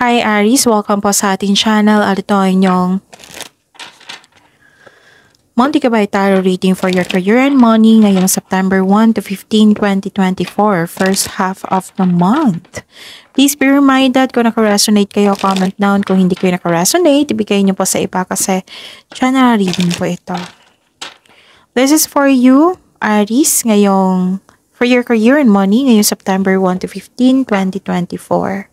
Hi Aries, welcome po sa ating channel at ito ang inyong Monthly Gabay Tarot Reading for your career and money ngayong September 1 to 15, 2024, first half of the month. Please be reminded kung naka-resonate kayo, comment down. Kung hindi kayo naka-resonate, ibigay niyo po sa iba kasi channel reading po ito. This is for you, Aries, ngayong for your career and money ngayong September 1 to 15, 2024.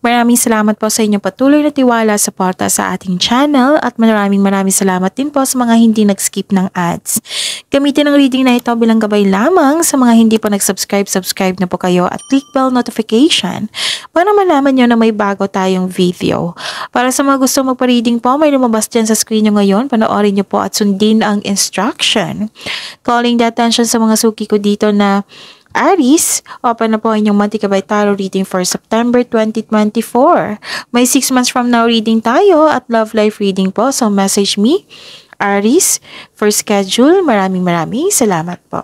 Maraming salamat po sa inyong patuloy na tiwala sa porta sa ating channel at maraming maraming salamat din po sa mga hindi nag-skip ng ads. Gamitin ang reading na ito bilang gabay lamang sa mga hindi pa nag-subscribe, subscribe na po kayo at click bell notification para malaman nyo na may bago tayong video. Para sa mga gusto magpa-reading po, may lumabas dyan sa screen nyo ngayon, panoorin nyo po at sundin ang instruction. Calling the attention sa mga suki ko dito na Aris, open na po inyong monthly kabay tarot reading for September 2024. May 6 months from now reading tayo at love life reading po. So message me, Aris, for schedule. Maraming maraming salamat po.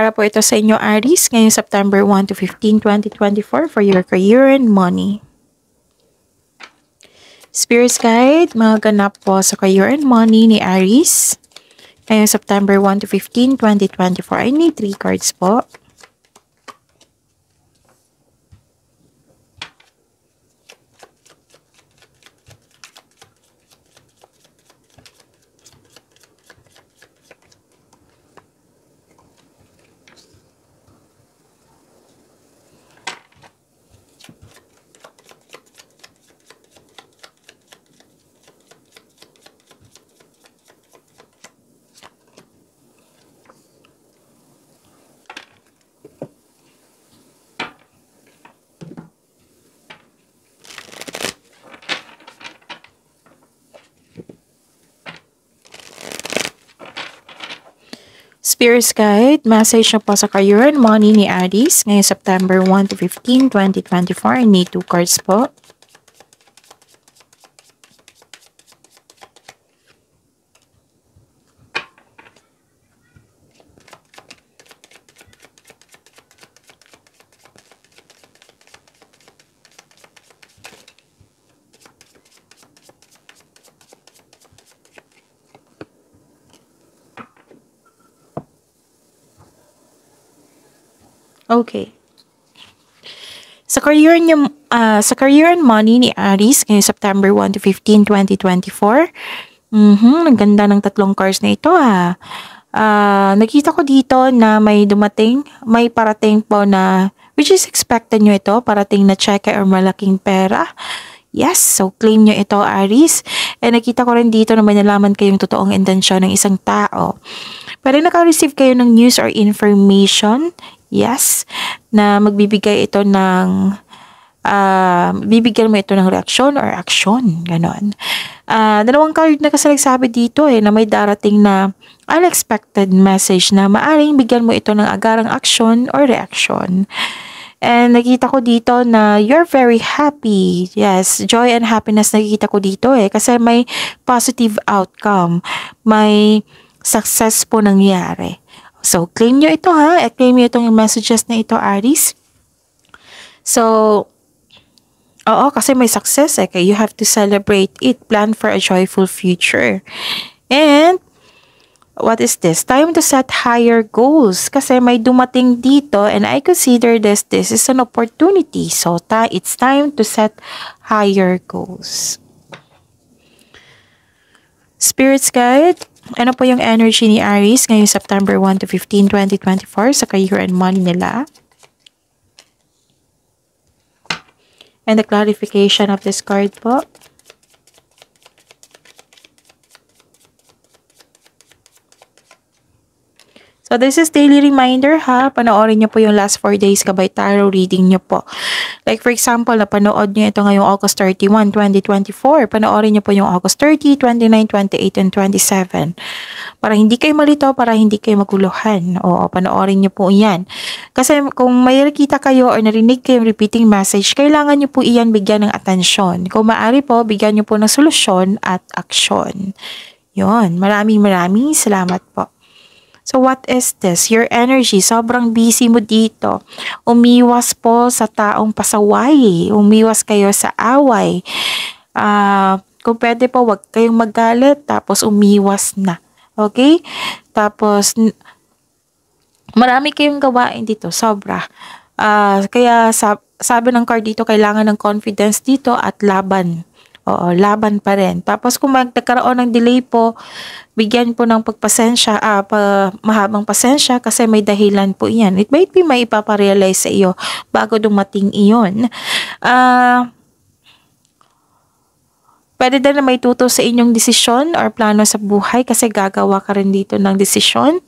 para po ito sa inyo Aries ngayong September 1 to 15, 2024 for your career and money. Spirits Guide, mga ganap po sa career and money ni Aries ngayong September 1 to 15, 2024. I need 3 cards po. Spirit's Guide, message na po sa career and money ni Addis ngayong September 1 to 15, 2024. Need two cards po. Okay. Sa career niya uh, sa career and money ni Aries ngayong September 1 to 15, 2024. Mhm, ang ganda ng tatlong cards na ito ha. Uh, ah, nakita ko dito na may dumating, may parating po na which is expected nyo ito, parating na cheque or malaking pera. Yes, so claim nyo ito Aris. And eh, nakita ko rin dito na may nalaman kayong totoong intensyon ng isang tao. Pero naka-receive kayo ng news or information, yes, na magbibigay ito ng uh, bibigyan mo ito ng reaction or action, ganon. Uh, dalawang card na kasi nagsabi dito eh, na may darating na unexpected message na maaring bigyan mo ito ng agarang action or reaction. And nakita ko dito na you're very happy. Yes, joy and happiness nakikita ko dito eh. Kasi may positive outcome. May success po nangyari. So, claim nyo ito ha. At eh, claim nyo itong messages na ito, Aris. So, oo, kasi may success eh. you have to celebrate it. Plan for a joyful future. And, what is this? Time to set higher goals. Kasi may dumating dito and I consider this, this is an opportunity. So, ta it's time to set higher goals. Spirits Guide, ano po yung energy ni Aries ngayong September 1 to 15, 2024 sa career and money nila? And the clarification of this card po. So, this is daily reminder ha. Panoorin niyo po yung last 4 days kabay tarot reading niyo po. Like for example, napanood niyo ito ngayong August 31, 2024. Panoorin niyo po yung August 30, 29, 28, and 27. Para hindi kayo malito, para hindi kayo maguluhan. Oo, panoorin niyo po iyan. Kasi kung may nakita kayo or narinig kayong repeating message, kailangan niyo po iyan bigyan ng atensyon. Kung maaari po, bigyan niyo po ng solusyon at aksyon. Yon, maraming maraming salamat po. So what is this? Your energy, sobrang busy mo dito. Umiwas po sa taong pasaway. Umiwas kayo sa away. Uh, kung pwede po, wag kayong magalit tapos umiwas na. Okay? Tapos, marami kayong gawain dito. Sobra. Uh, kaya sab sabi ng card dito, kailangan ng confidence dito at laban. Oo, laban pa rin. Tapos kung magkakaroon ng delay po, bigyan po ng pagpasensya, ah, pa, mahabang pasensya kasi may dahilan po iyan. It might be may ipaparealize sa iyo bago dumating iyon. Ah... Uh, Pwede din na may tuto sa inyong desisyon or plano sa buhay kasi gagawa ka rin dito ng desisyon.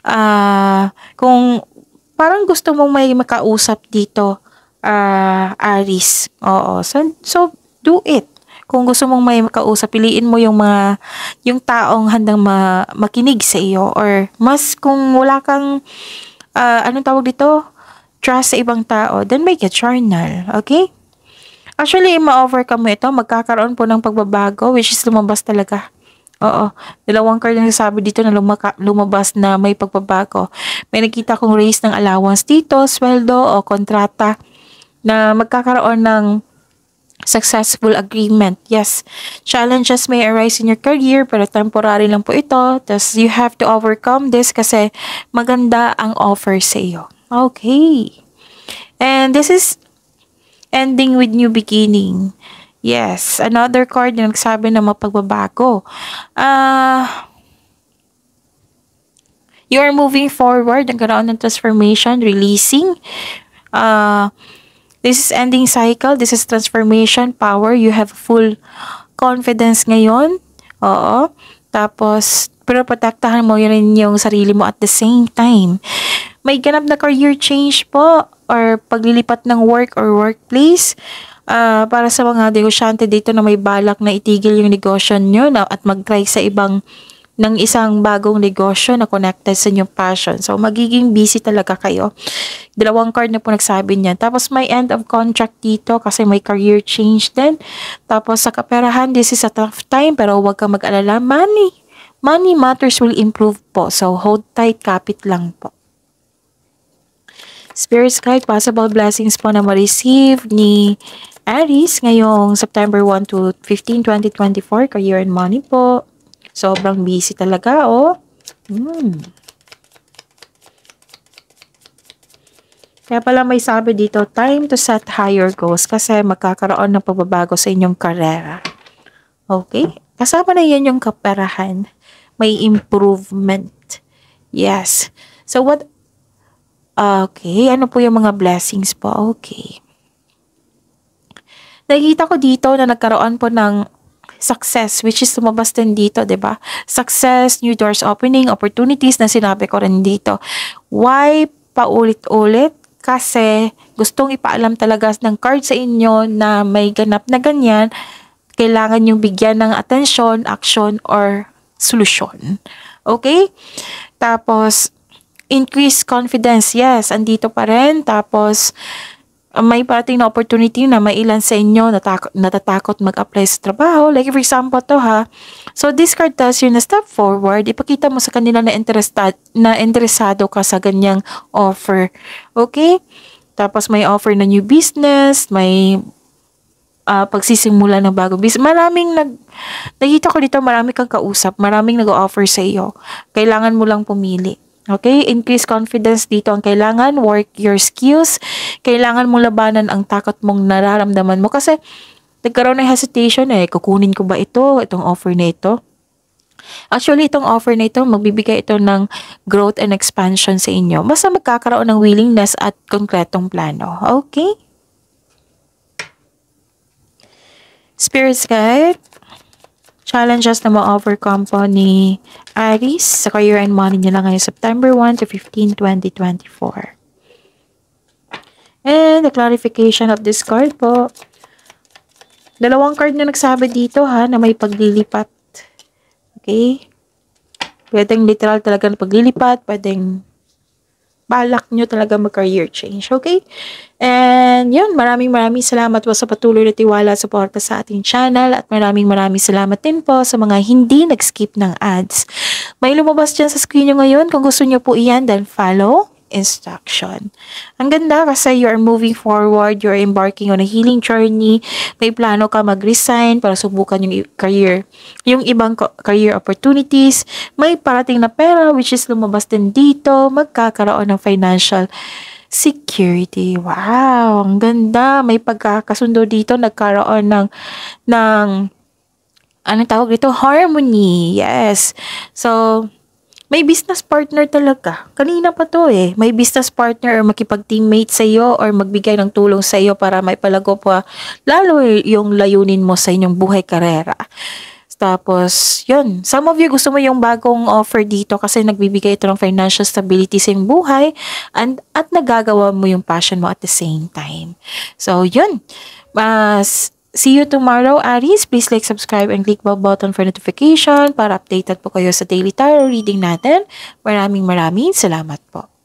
Ah, kung parang gusto mong may makausap dito, ah, Aris. Oo. So, so do it. Kung gusto mong may kausap, piliin mo yung mga yung taong handang ma, makinig sa iyo or mas kung wala kang uh, anong tawag dito? Trust sa ibang tao, then make a journal, okay? Actually, ma-overcome mo ito, magkakaroon po ng pagbabago which is lumabas talaga. Oo, dalawang card ang sabi dito na lumaka, lumabas na may pagbabago. May nakita kong raise ng allowance dito, sweldo o kontrata na magkakaroon ng successful agreement. Yes, challenges may arise in your career pero temporary lang po ito. Tapos you have to overcome this kasi maganda ang offer sa iyo. Okay. And this is ending with new beginning. Yes, another card na nagsabi na mapagbabago. Ah... Uh, you are moving forward, nagkaroon ng transformation, releasing, uh, This is ending cycle. This is transformation, power. You have full confidence ngayon. Oo. Tapos, pero protektahan mo yun yung sarili mo at the same time. May ganap na career change po or paglilipat ng work or workplace uh, para sa mga negosyante dito na may balak na itigil yung negosyo nyo na, at mag-try sa ibang ng isang bagong negosyo na connected sa inyong passion. So, magiging busy talaga kayo. Dalawang card na po nagsabi niyan. Tapos, may end of contract dito kasi may career change din. Tapos, sa kaperahan, this is a tough time pero huwag kang mag-alala. Money, money matters will improve po. So, hold tight, kapit lang po. Spirit Sky, possible blessings po na ma-receive ni Aries ngayong September 1 to 15, 2024, career and money po. Sobrang busy talaga, oh. Hmm. Kaya pala may sabi dito, time to set higher goals kasi magkakaroon ng pagbabago sa inyong karera. Okay? Kasama na yan yung kaperahan. May improvement. Yes. So what... Ah, okay, ano po yung mga blessings po? Okay. Nakikita ko dito na nagkaroon po ng success, which is lumabas din dito, ba diba? Success, new doors opening, opportunities na sinabi ko rin dito. Why paulit-ulit? Kasi gustong ipaalam talaga ng card sa inyo na may ganap na ganyan, kailangan yung bigyan ng atensyon, action, or solution. Okay? Tapos, increase confidence. Yes, andito pa rin. Tapos, Ah, may parating na opportunity na may ilan sa inyo natak natatakot mag-apply sa trabaho. Like for example to ha. So this card tells you na step forward, ipakita mo sa kanila na interested na interesado ka sa ganyang offer. Okay? Tapos may offer na new business, may uh, pagsisimula ng bagong business. Maraming nag nakita ko dito, marami kang kausap, maraming nag-offer sa iyo. Kailangan mo lang pumili. Okay, increase confidence dito ang kailangan, work your skills, kailangan mong labanan ang takot mong nararamdaman mo kasi nagkaroon ng hesitation eh, kukunin ko ba ito, itong offer na ito? Actually, itong offer na ito, magbibigay ito ng growth and expansion sa inyo. Basta magkakaroon ng willingness at konkretong plano. Okay? Spirits Guide, challenges na ma-overcome po ni Aries sa career and money nila ngayon September 1 to 15, 2024. And the clarification of this card po. Dalawang card na nagsabi dito ha na may paglilipat. Okay? Pwedeng literal talaga na paglilipat, pwedeng balak nyo talaga mag-career change, okay? And yun, maraming maraming salamat po sa patuloy na tiwala sa porta sa ating channel at maraming maraming salamat din po sa mga hindi nag-skip ng ads. May lumabas dyan sa screen nyo ngayon kung gusto nyo po iyan, then follow, instruction. Ang ganda kasi you are moving forward, you are embarking on a healing journey, may plano ka mag-resign para subukan yung career. Yung ibang career opportunities, may parating na pera which is lumabas din dito, magkakaroon ng financial security. Wow, ang ganda. May pagkakasundo dito, nagkaroon ng ng ano tawag dito? Harmony. Yes. So, may business partner talaga. Kanina pa to eh. May business partner or makipag-teammate sa iyo or magbigay ng tulong sa iyo para may palago pa ah, lalo yung layunin mo sa inyong buhay karera. Tapos, yun. Some of you gusto mo yung bagong offer dito kasi nagbibigay ito ng financial stability sa iyong buhay and, at nagagawa mo yung passion mo at the same time. So, yun. Mas, See you tomorrow, Aries. Please like, subscribe, and click bell button for notification para updated po kayo sa daily tarot reading natin. Maraming maraming salamat po.